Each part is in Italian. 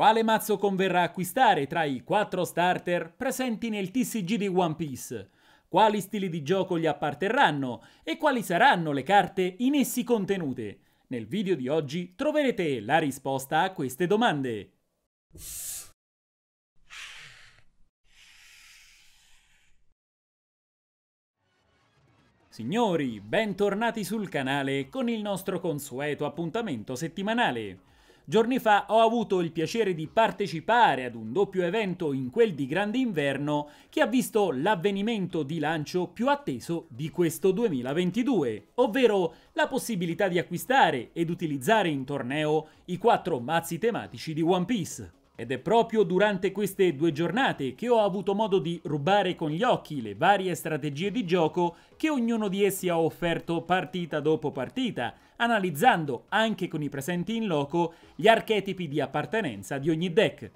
Quale mazzo converrà acquistare tra i quattro starter presenti nel TCG di One Piece? Quali stili di gioco gli apparterranno e quali saranno le carte in essi contenute? Nel video di oggi troverete la risposta a queste domande. Signori, bentornati sul canale con il nostro consueto appuntamento settimanale. Giorni fa ho avuto il piacere di partecipare ad un doppio evento in quel di grande inverno che ha visto l'avvenimento di lancio più atteso di questo 2022, ovvero la possibilità di acquistare ed utilizzare in torneo i quattro mazzi tematici di One Piece. Ed è proprio durante queste due giornate che ho avuto modo di rubare con gli occhi le varie strategie di gioco che ognuno di essi ha offerto partita dopo partita, analizzando anche con i presenti in loco gli archetipi di appartenenza di ogni deck.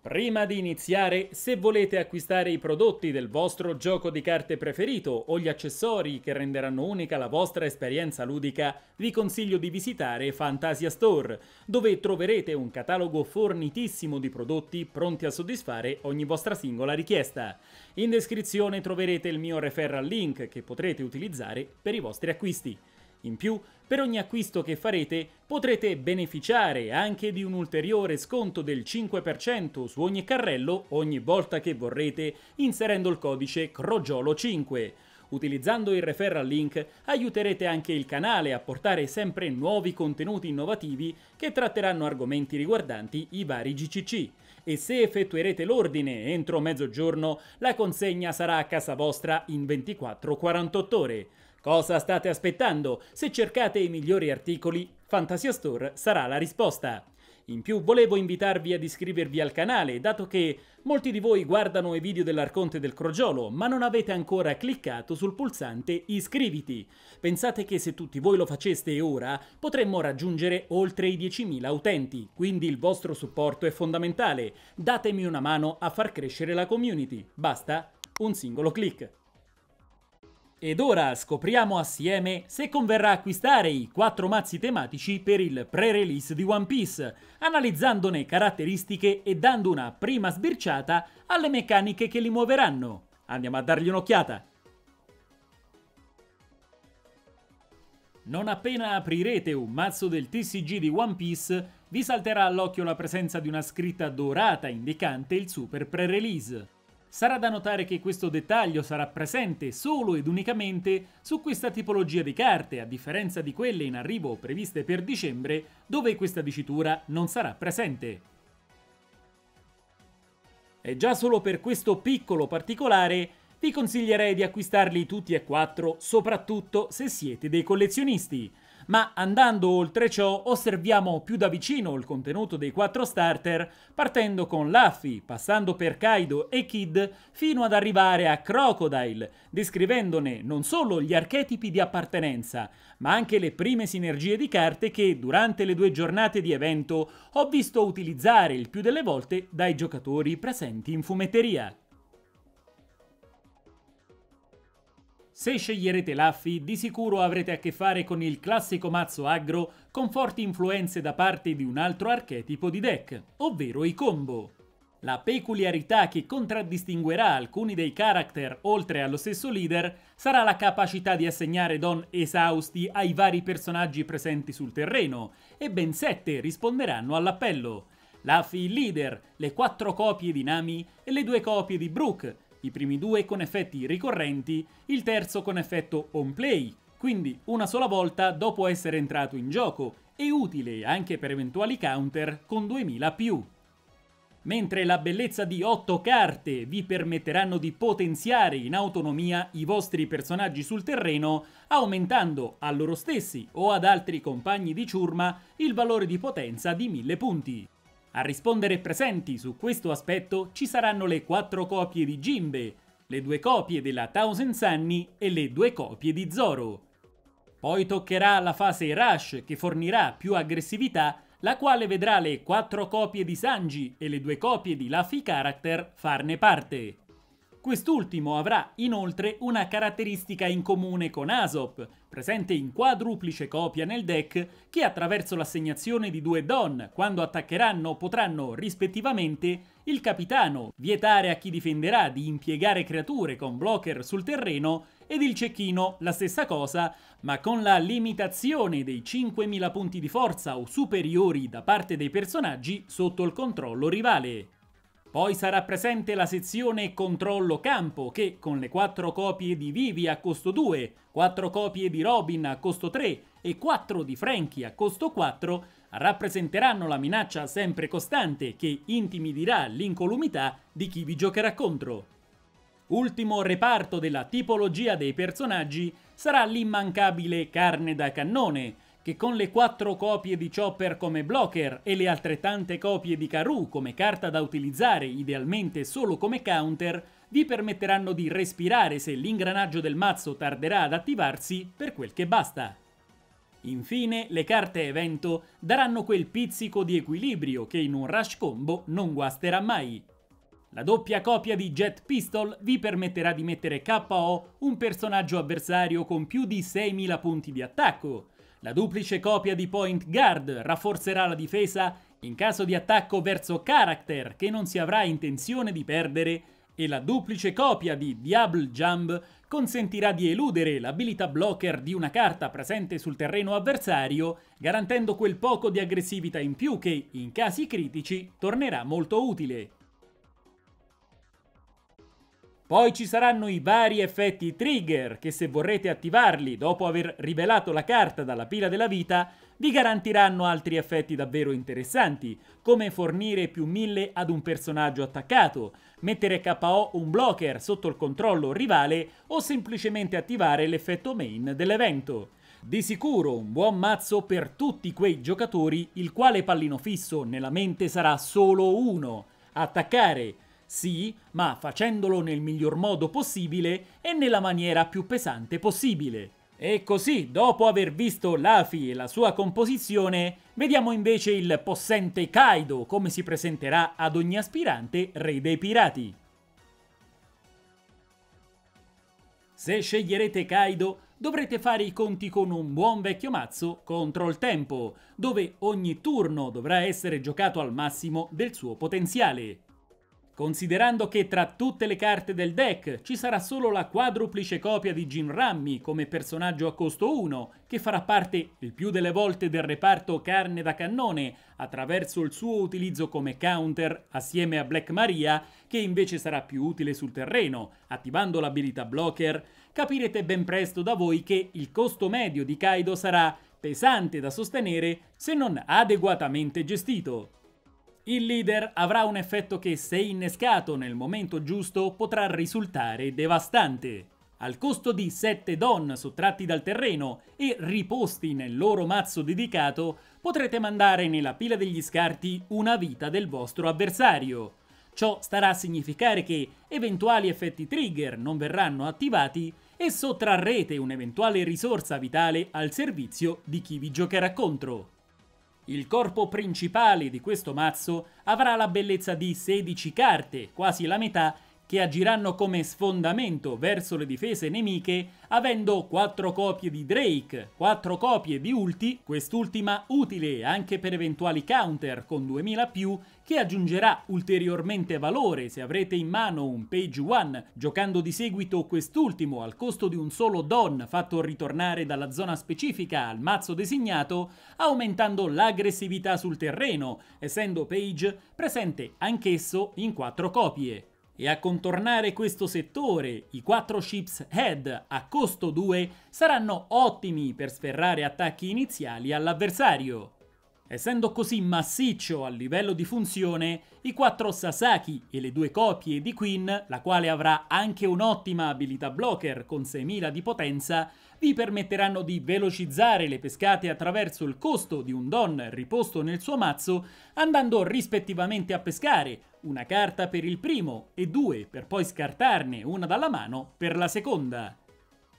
Prima di iniziare, se volete acquistare i prodotti del vostro gioco di carte preferito o gli accessori che renderanno unica la vostra esperienza ludica, vi consiglio di visitare Fantasia Store, dove troverete un catalogo fornitissimo di prodotti pronti a soddisfare ogni vostra singola richiesta. In descrizione troverete il mio referral link che potrete utilizzare per i vostri acquisti. In più, per ogni acquisto che farete potrete beneficiare anche di un ulteriore sconto del 5% su ogni carrello ogni volta che vorrete inserendo il codice CROGIOLO5. Utilizzando il referral link aiuterete anche il canale a portare sempre nuovi contenuti innovativi che tratteranno argomenti riguardanti i vari GCC. E se effettuerete l'ordine entro mezzogiorno, la consegna sarà a casa vostra in 24-48 ore. Cosa state aspettando? Se cercate i migliori articoli, Fantasia Store sarà la risposta. In più volevo invitarvi ad iscrivervi al canale, dato che molti di voi guardano i video dell'Arconte del Crogiolo, ma non avete ancora cliccato sul pulsante iscriviti. Pensate che se tutti voi lo faceste ora, potremmo raggiungere oltre i 10.000 utenti, quindi il vostro supporto è fondamentale. Datemi una mano a far crescere la community, basta un singolo click. Ed ora scopriamo assieme se converrà acquistare i quattro mazzi tematici per il pre-release di One Piece, analizzandone caratteristiche e dando una prima sbirciata alle meccaniche che li muoveranno. Andiamo a dargli un'occhiata! Non appena aprirete un mazzo del TCG di One Piece, vi salterà all'occhio la presenza di una scritta dorata indicante il super pre-release. Sarà da notare che questo dettaglio sarà presente solo ed unicamente su questa tipologia di carte, a differenza di quelle in arrivo previste per dicembre, dove questa dicitura non sarà presente. E già solo per questo piccolo particolare vi consiglierei di acquistarli tutti e quattro, soprattutto se siete dei collezionisti, ma andando oltre ciò osserviamo più da vicino il contenuto dei quattro starter, partendo con Luffy, passando per Kaido e Kid, fino ad arrivare a Crocodile, descrivendone non solo gli archetipi di appartenenza, ma anche le prime sinergie di carte che, durante le due giornate di evento, ho visto utilizzare il più delle volte dai giocatori presenti in fumetteria. Se sceglierete Luffy, di sicuro avrete a che fare con il classico mazzo aggro con forti influenze da parte di un altro archetipo di deck, ovvero i combo. La peculiarità che contraddistinguerà alcuni dei character oltre allo stesso leader sarà la capacità di assegnare don esausti ai vari personaggi presenti sul terreno, e ben 7 risponderanno all'appello. Luffy il leader, le 4 copie di Nami e le 2 copie di Brooke, i primi due con effetti ricorrenti, il terzo con effetto on play, quindi una sola volta dopo essere entrato in gioco, e utile anche per eventuali counter con 2000 più. Mentre la bellezza di 8 carte vi permetteranno di potenziare in autonomia i vostri personaggi sul terreno, aumentando a loro stessi o ad altri compagni di ciurma il valore di potenza di 1000 punti. A rispondere presenti su questo aspetto ci saranno le quattro copie di Jimbe, le due copie della Thousand Sunny e le due copie di Zoro. Poi toccherà la fase Rush che fornirà più aggressività, la quale vedrà le quattro copie di Sanji e le due copie di Luffy Character farne parte. Quest'ultimo avrà inoltre una caratteristica in comune con Asop, presente in quadruplice copia nel deck, che attraverso l'assegnazione di due Don, quando attaccheranno potranno rispettivamente il capitano vietare a chi difenderà di impiegare creature con blocker sul terreno ed il cecchino la stessa cosa, ma con la limitazione dei 5.000 punti di forza o superiori da parte dei personaggi sotto il controllo rivale. Poi sarà presente la sezione Controllo Campo che con le 4 copie di Vivi a costo 2, 4 copie di Robin a costo 3 e 4 di Frankie a costo 4 rappresenteranno la minaccia sempre costante che intimidirà l'incolumità di chi vi giocherà contro. Ultimo reparto della tipologia dei personaggi sarà l'immancabile carne da cannone, che con le quattro copie di Chopper come blocker e le altrettante copie di Karu come carta da utilizzare idealmente solo come counter, vi permetteranno di respirare se l'ingranaggio del mazzo tarderà ad attivarsi per quel che basta. Infine, le carte evento daranno quel pizzico di equilibrio che in un rush combo non guasterà mai. La doppia copia di Jet Pistol vi permetterà di mettere KO un personaggio avversario con più di 6.000 punti di attacco, la duplice copia di point guard rafforzerà la difesa in caso di attacco verso character che non si avrà intenzione di perdere e la duplice copia di Diable Jump consentirà di eludere l'abilità blocker di una carta presente sul terreno avversario, garantendo quel poco di aggressività in più che, in casi critici, tornerà molto utile. Poi ci saranno i vari effetti trigger che se vorrete attivarli dopo aver rivelato la carta dalla pila della vita vi garantiranno altri effetti davvero interessanti, come fornire più 1000 ad un personaggio attaccato, mettere KO un blocker sotto il controllo rivale o semplicemente attivare l'effetto main dell'evento. Di sicuro un buon mazzo per tutti quei giocatori il quale pallino fisso nella mente sarà solo uno, attaccare, sì, ma facendolo nel miglior modo possibile e nella maniera più pesante possibile. E così, dopo aver visto l'Afi e la sua composizione, vediamo invece il possente Kaido come si presenterà ad ogni aspirante re dei pirati. Se sceglierete Kaido, dovrete fare i conti con un buon vecchio mazzo contro il tempo, dove ogni turno dovrà essere giocato al massimo del suo potenziale. Considerando che tra tutte le carte del deck ci sarà solo la quadruplice copia di Jim Rammy come personaggio a costo 1, che farà parte il più delle volte del reparto carne da cannone attraverso il suo utilizzo come counter assieme a Black Maria, che invece sarà più utile sul terreno, attivando l'abilità blocker, capirete ben presto da voi che il costo medio di Kaido sarà pesante da sostenere se non adeguatamente gestito. Il leader avrà un effetto che, se innescato nel momento giusto, potrà risultare devastante. Al costo di 7 don sottratti dal terreno e riposti nel loro mazzo dedicato, potrete mandare nella pila degli scarti una vita del vostro avversario. Ciò starà a significare che eventuali effetti trigger non verranno attivati e sottrarrete un'eventuale risorsa vitale al servizio di chi vi giocherà contro. Il corpo principale di questo mazzo avrà la bellezza di 16 carte, quasi la metà che agiranno come sfondamento verso le difese nemiche avendo 4 copie di Drake, 4 copie di ulti, quest'ultima utile anche per eventuali counter con 2000 più che aggiungerà ulteriormente valore se avrete in mano un Page One, giocando di seguito quest'ultimo al costo di un solo Don fatto ritornare dalla zona specifica al mazzo designato, aumentando l'aggressività sul terreno, essendo Page presente anch'esso in 4 copie. E a contornare questo settore, i 4 chips head a costo 2 saranno ottimi per sferrare attacchi iniziali all'avversario. Essendo così massiccio a livello di funzione, i 4 Sasaki e le due copie di Queen, la quale avrà anche un'ottima abilità blocker con 6000 di potenza, vi permetteranno di velocizzare le pescate attraverso il costo di un don riposto nel suo mazzo, andando rispettivamente a pescare una carta per il primo e due per poi scartarne una dalla mano per la seconda.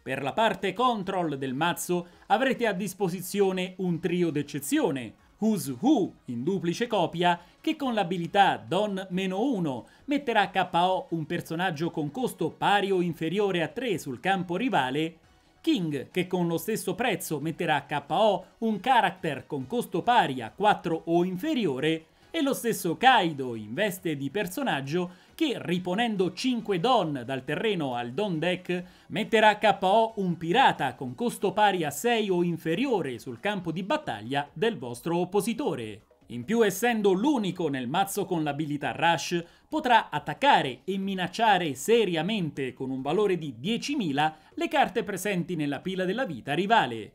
Per la parte control del mazzo avrete a disposizione un trio d'eccezione, Who's Who in duplice copia che con l'abilità Don-1 metterà KO un personaggio con costo pari o inferiore a 3 sul campo rivale King, che con lo stesso prezzo metterà KO un character con costo pari a 4 o inferiore, e lo stesso Kaido in veste di personaggio che, riponendo 5 Don dal terreno al Don Deck, metterà KO un pirata con costo pari a 6 o inferiore sul campo di battaglia del vostro oppositore. In più, essendo l'unico nel mazzo con l'abilità Rush, potrà attaccare e minacciare seriamente con un valore di 10.000 le carte presenti nella pila della vita rivale.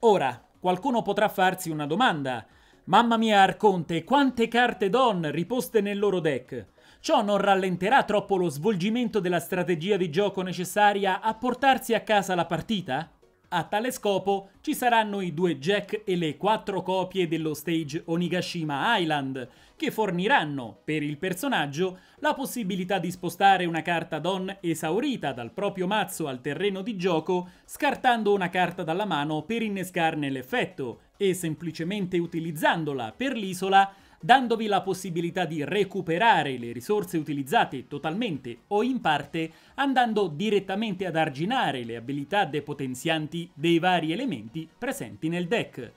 Ora, qualcuno potrà farsi una domanda. Mamma mia Arconte, quante carte Don riposte nel loro deck! Ciò non rallenterà troppo lo svolgimento della strategia di gioco necessaria a portarsi a casa la partita? A tale scopo ci saranno i due jack e le quattro copie dello stage Onigashima Island, che forniranno, per il personaggio, la possibilità di spostare una carta Don esaurita dal proprio mazzo al terreno di gioco, scartando una carta dalla mano per innescarne l'effetto, e semplicemente utilizzandola per l'isola dandovi la possibilità di recuperare le risorse utilizzate totalmente o in parte, andando direttamente ad arginare le abilità depotenzianti dei vari elementi presenti nel deck.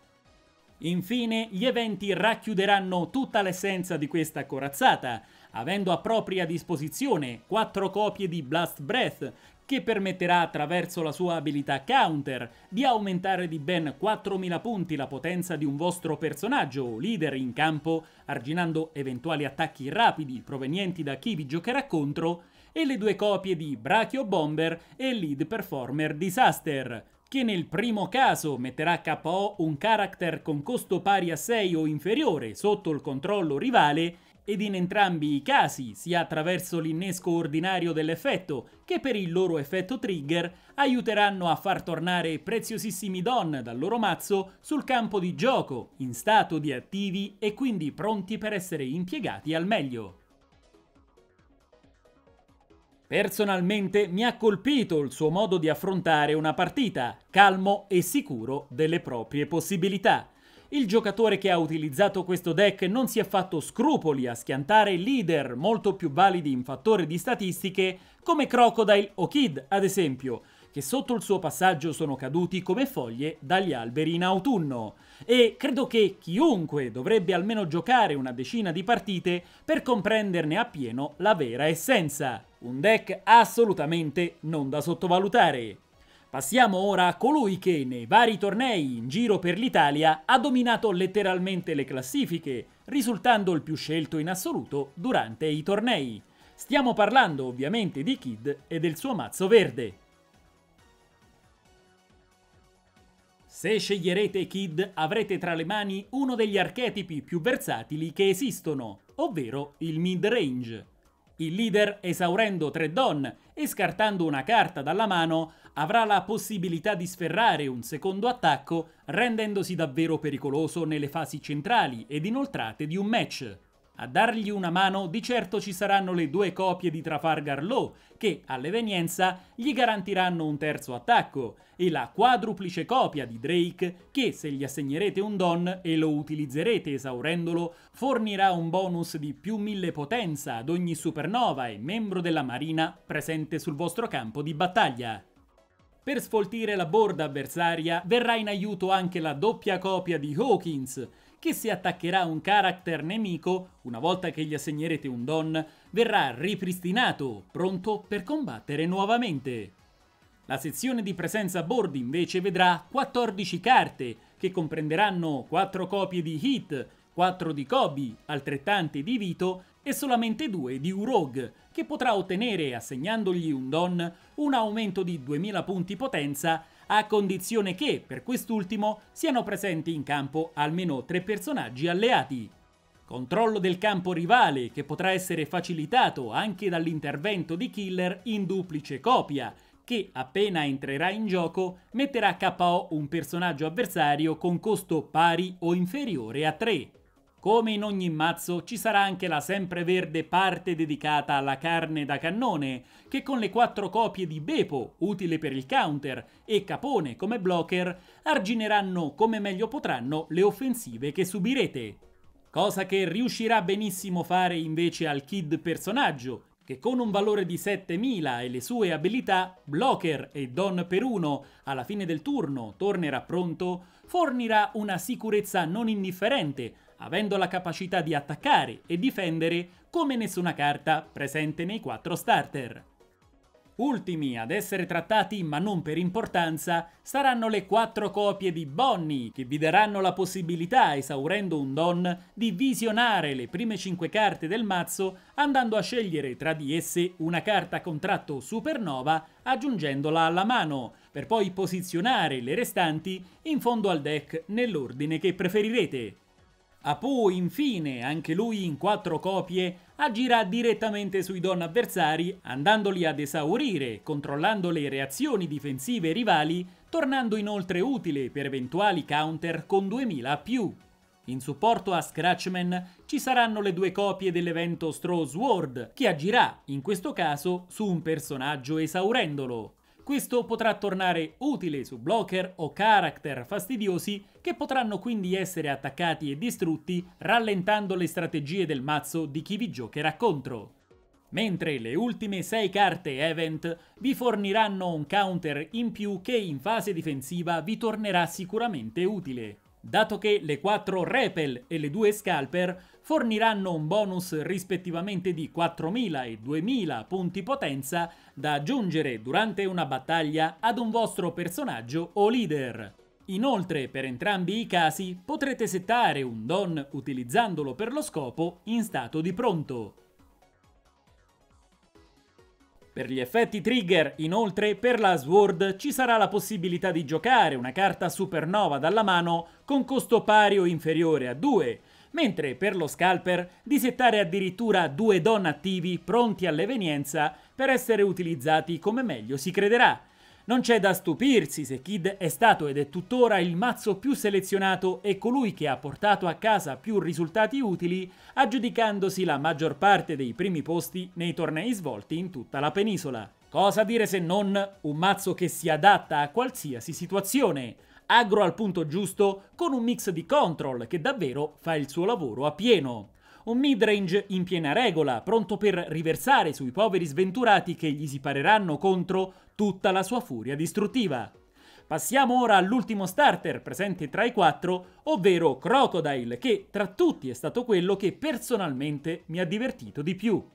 Infine, gli eventi racchiuderanno tutta l'essenza di questa corazzata, avendo a propria disposizione 4 copie di Blast Breath, che permetterà attraverso la sua abilità Counter di aumentare di ben 4000 punti la potenza di un vostro personaggio o leader in campo, arginando eventuali attacchi rapidi provenienti da chi vi giocherà contro, e le due copie di Brachio Bomber e Lead Performer Disaster, che nel primo caso metterà KO un character con costo pari a 6 o inferiore sotto il controllo rivale ed in entrambi i casi, sia attraverso l'innesco ordinario dell'effetto che per il loro effetto trigger, aiuteranno a far tornare preziosissimi don dal loro mazzo sul campo di gioco, in stato di attivi e quindi pronti per essere impiegati al meglio. Personalmente mi ha colpito il suo modo di affrontare una partita, calmo e sicuro delle proprie possibilità. Il giocatore che ha utilizzato questo deck non si è fatto scrupoli a schiantare leader molto più validi in fattore di statistiche come Crocodile o Kid, ad esempio, che sotto il suo passaggio sono caduti come foglie dagli alberi in autunno. E credo che chiunque dovrebbe almeno giocare una decina di partite per comprenderne appieno la vera essenza. Un deck assolutamente non da sottovalutare. Passiamo ora a colui che nei vari tornei in giro per l'Italia ha dominato letteralmente le classifiche, risultando il più scelto in assoluto durante i tornei. Stiamo parlando ovviamente di Kid e del suo mazzo verde. Se sceglierete Kid avrete tra le mani uno degli archetipi più versatili che esistono, ovvero il mid-range. Il leader, esaurendo tre don e scartando una carta dalla mano, avrà la possibilità di sferrare un secondo attacco rendendosi davvero pericoloso nelle fasi centrali ed inoltrate di un match. A dargli una mano di certo ci saranno le due copie di Trafalgar Law, che all'evenienza gli garantiranno un terzo attacco, e la quadruplice copia di Drake che, se gli assegnerete un don e lo utilizzerete esaurendolo, fornirà un bonus di più mille potenza ad ogni supernova e membro della marina presente sul vostro campo di battaglia. Per sfoltire la borda avversaria verrà in aiuto anche la doppia copia di Hawkins, che se attaccherà un character nemico, una volta che gli assegnerete un don, verrà ripristinato, pronto per combattere nuovamente. La sezione di presenza board invece vedrà 14 carte, che comprenderanno 4 copie di Hit, 4 di Kobe, altrettante di Vito e solamente 2 di Urog, che potrà ottenere, assegnandogli un don, un aumento di 2000 punti potenza a condizione che, per quest'ultimo, siano presenti in campo almeno tre personaggi alleati. Controllo del campo rivale, che potrà essere facilitato anche dall'intervento di Killer in duplice copia, che appena entrerà in gioco metterà KO un personaggio avversario con costo pari o inferiore a 3. Come in ogni mazzo ci sarà anche la sempreverde parte dedicata alla carne da cannone, che con le quattro copie di Bepo, utile per il counter, e Capone come blocker, argineranno come meglio potranno le offensive che subirete. Cosa che riuscirà benissimo fare invece al Kid personaggio, che con un valore di 7000 e le sue abilità Blocker e Don per uno, alla fine del turno tornerà pronto, fornirà una sicurezza non indifferente avendo la capacità di attaccare e difendere come nessuna carta presente nei quattro starter. Ultimi ad essere trattati, ma non per importanza, saranno le quattro copie di Bonnie, che vi daranno la possibilità, esaurendo un don, di visionare le prime 5 carte del mazzo andando a scegliere tra di esse una carta contratto supernova aggiungendola alla mano, per poi posizionare le restanti in fondo al deck nell'ordine che preferirete. Apu infine, anche lui in quattro copie, agirà direttamente sui don avversari andandoli ad esaurire, controllando le reazioni difensive rivali, tornando inoltre utile per eventuali counter con 2000 a più. In supporto a Scratchman ci saranno le due copie dell'evento Straw Sword, che agirà, in questo caso, su un personaggio esaurendolo. Questo potrà tornare utile su blocker o character fastidiosi che potranno quindi essere attaccati e distrutti rallentando le strategie del mazzo di chi vi giocherà contro. Mentre le ultime 6 carte event vi forniranno un counter in più che in fase difensiva vi tornerà sicuramente utile dato che le 4 Repel e le 2 Scalper forniranno un bonus rispettivamente di 4.000 e 2.000 punti potenza da aggiungere durante una battaglia ad un vostro personaggio o leader. Inoltre, per entrambi i casi, potrete settare un don utilizzandolo per lo scopo in stato di pronto. Per gli effetti trigger, inoltre, per la Sword ci sarà la possibilità di giocare una carta supernova dalla mano con costo pari o inferiore a 2, mentre per lo Scalper di settare addirittura due don attivi pronti all'evenienza per essere utilizzati come meglio si crederà, non c'è da stupirsi se Kid è stato ed è tuttora il mazzo più selezionato e colui che ha portato a casa più risultati utili, aggiudicandosi la maggior parte dei primi posti nei tornei svolti in tutta la penisola. Cosa dire se non un mazzo che si adatta a qualsiasi situazione, agro al punto giusto con un mix di control che davvero fa il suo lavoro a pieno. Un midrange in piena regola, pronto per riversare sui poveri sventurati che gli si pareranno contro tutta la sua furia distruttiva. Passiamo ora all'ultimo starter presente tra i quattro, ovvero Crocodile, che tra tutti è stato quello che personalmente mi ha divertito di più.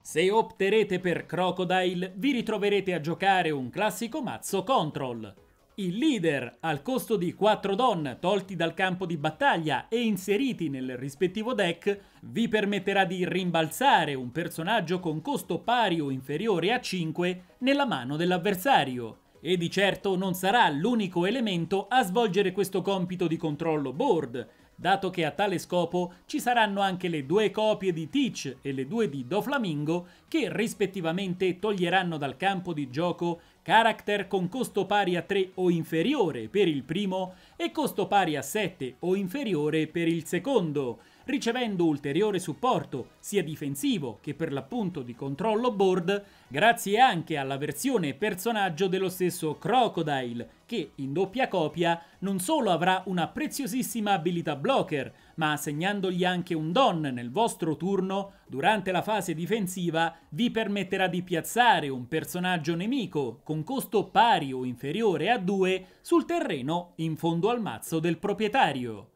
Se opterete per Crocodile, vi ritroverete a giocare un classico mazzo Control. Il leader, al costo di 4 don tolti dal campo di battaglia e inseriti nel rispettivo deck, vi permetterà di rimbalzare un personaggio con costo pari o inferiore a 5 nella mano dell'avversario. E di certo non sarà l'unico elemento a svolgere questo compito di controllo board, dato che a tale scopo ci saranno anche le due copie di Teach e le due di Doflamingo che rispettivamente toglieranno dal campo di gioco Character con costo pari a 3 o inferiore per il primo e costo pari a 7 o inferiore per il secondo ricevendo ulteriore supporto sia difensivo che per l'appunto di controllo board, grazie anche alla versione personaggio dello stesso Crocodile, che in doppia copia non solo avrà una preziosissima abilità blocker, ma assegnandogli anche un don nel vostro turno, durante la fase difensiva vi permetterà di piazzare un personaggio nemico con costo pari o inferiore a 2 sul terreno in fondo al mazzo del proprietario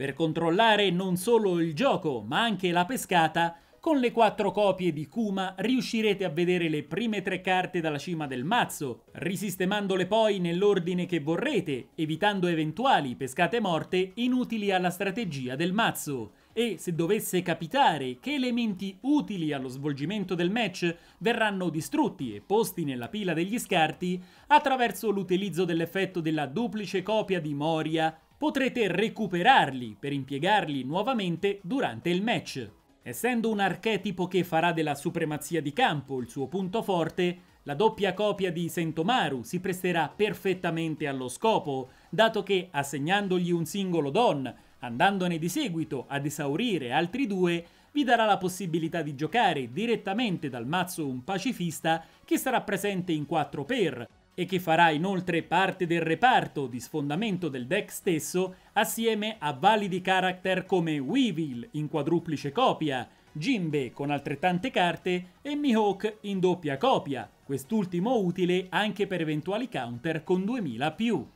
per controllare non solo il gioco ma anche la pescata, con le quattro copie di Kuma riuscirete a vedere le prime tre carte dalla cima del mazzo, risistemandole poi nell'ordine che vorrete, evitando eventuali pescate morte inutili alla strategia del mazzo. E se dovesse capitare che elementi utili allo svolgimento del match verranno distrutti e posti nella pila degli scarti attraverso l'utilizzo dell'effetto della duplice copia di Moria potrete recuperarli per impiegarli nuovamente durante il match. Essendo un archetipo che farà della supremazia di campo il suo punto forte, la doppia copia di Sentomaru si presterà perfettamente allo scopo, dato che assegnandogli un singolo don, andandone di seguito ad esaurire altri due, vi darà la possibilità di giocare direttamente dal mazzo un pacifista che sarà presente in 4 per, e che farà inoltre parte del reparto di sfondamento del deck stesso assieme a validi character come Weevil in quadruplice copia, Jimbe con altrettante carte e Mihawk in doppia copia, quest'ultimo utile anche per eventuali counter con 2000+. Più.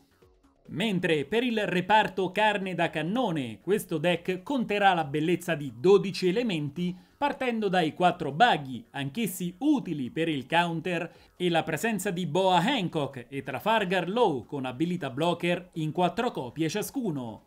Mentre per il reparto carne da cannone questo deck conterà la bellezza di 12 elementi partendo dai quattro buggy, anch'essi utili per il counter, e la presenza di Boa Hancock e Trafargar Law con abilità blocker in quattro copie ciascuno.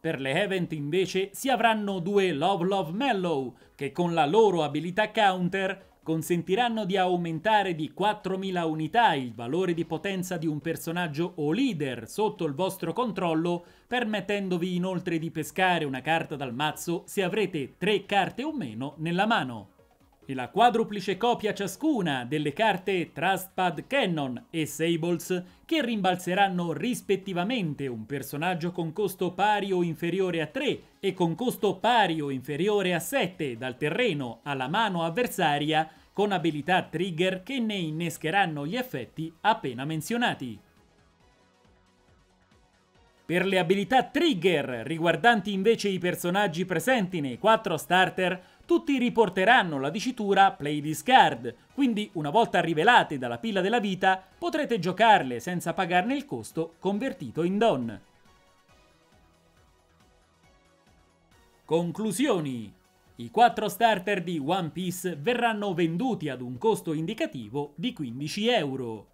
Per le event invece si avranno due Love Love Mellow, che con la loro abilità counter consentiranno di aumentare di 4.000 unità il valore di potenza di un personaggio o leader sotto il vostro controllo, permettendovi inoltre di pescare una carta dal mazzo se avrete 3 carte o meno nella mano e la quadruplice copia ciascuna delle carte Trustpad Cannon e Sables che rimbalzeranno rispettivamente un personaggio con costo pari o inferiore a 3 e con costo pari o inferiore a 7 dal terreno alla mano avversaria con abilità trigger che ne innescheranno gli effetti appena menzionati. Per le abilità trigger riguardanti invece i personaggi presenti nei 4 starter tutti riporteranno la dicitura Play this card, quindi una volta rivelate dalla pila della vita potrete giocarle senza pagarne il costo convertito in don. Conclusioni i quattro starter di One Piece verranno venduti ad un costo indicativo di 15 euro.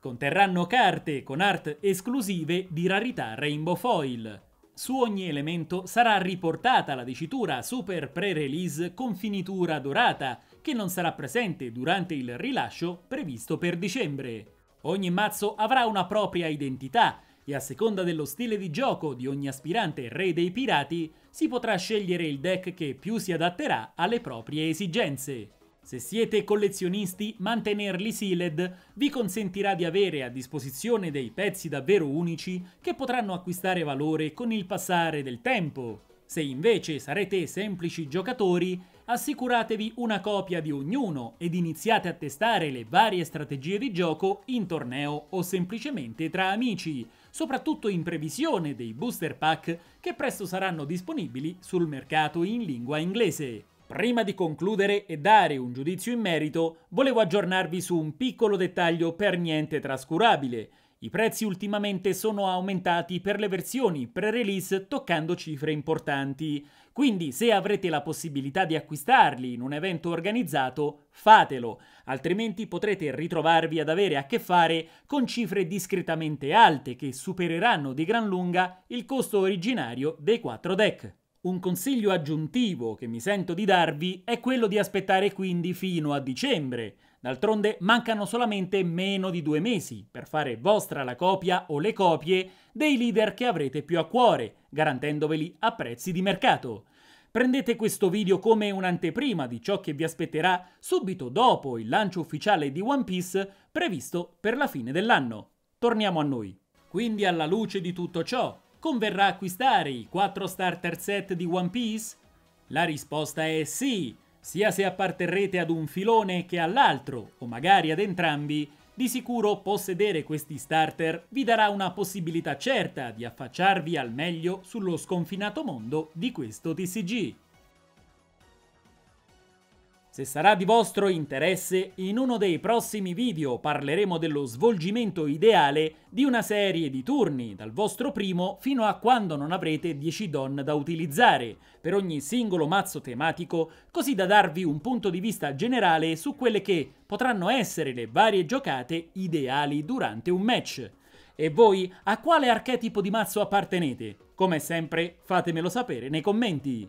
Conterranno carte con art esclusive di rarità Rainbow Foil. Su ogni elemento sarà riportata la dicitura Super Pre-Release con finitura dorata, che non sarà presente durante il rilascio previsto per dicembre. Ogni mazzo avrà una propria identità e a seconda dello stile di gioco di ogni aspirante re dei pirati si potrà scegliere il deck che più si adatterà alle proprie esigenze. Se siete collezionisti, mantenerli sealed vi consentirà di avere a disposizione dei pezzi davvero unici che potranno acquistare valore con il passare del tempo. Se invece sarete semplici giocatori, assicuratevi una copia di ognuno ed iniziate a testare le varie strategie di gioco in torneo o semplicemente tra amici, soprattutto in previsione dei booster pack che presto saranno disponibili sul mercato in lingua inglese. Prima di concludere e dare un giudizio in merito, volevo aggiornarvi su un piccolo dettaglio per niente trascurabile. I prezzi ultimamente sono aumentati per le versioni pre-release toccando cifre importanti, quindi se avrete la possibilità di acquistarli in un evento organizzato, fatelo, altrimenti potrete ritrovarvi ad avere a che fare con cifre discretamente alte che supereranno di gran lunga il costo originario dei 4 deck. Un consiglio aggiuntivo che mi sento di darvi è quello di aspettare quindi fino a dicembre. D'altronde mancano solamente meno di due mesi per fare vostra la copia o le copie dei leader che avrete più a cuore, garantendoveli a prezzi di mercato. Prendete questo video come un'anteprima di ciò che vi aspetterà subito dopo il lancio ufficiale di One Piece previsto per la fine dell'anno. Torniamo a noi. Quindi alla luce di tutto ciò, Converrà acquistare i 4 starter set di One Piece? La risposta è sì, sia se apparterrete ad un filone che all'altro, o magari ad entrambi, di sicuro possedere questi starter vi darà una possibilità certa di affacciarvi al meglio sullo sconfinato mondo di questo TCG. Se sarà di vostro interesse, in uno dei prossimi video parleremo dello svolgimento ideale di una serie di turni, dal vostro primo fino a quando non avrete 10 don da utilizzare, per ogni singolo mazzo tematico, così da darvi un punto di vista generale su quelle che potranno essere le varie giocate ideali durante un match. E voi a quale archetipo di mazzo appartenete? Come sempre fatemelo sapere nei commenti.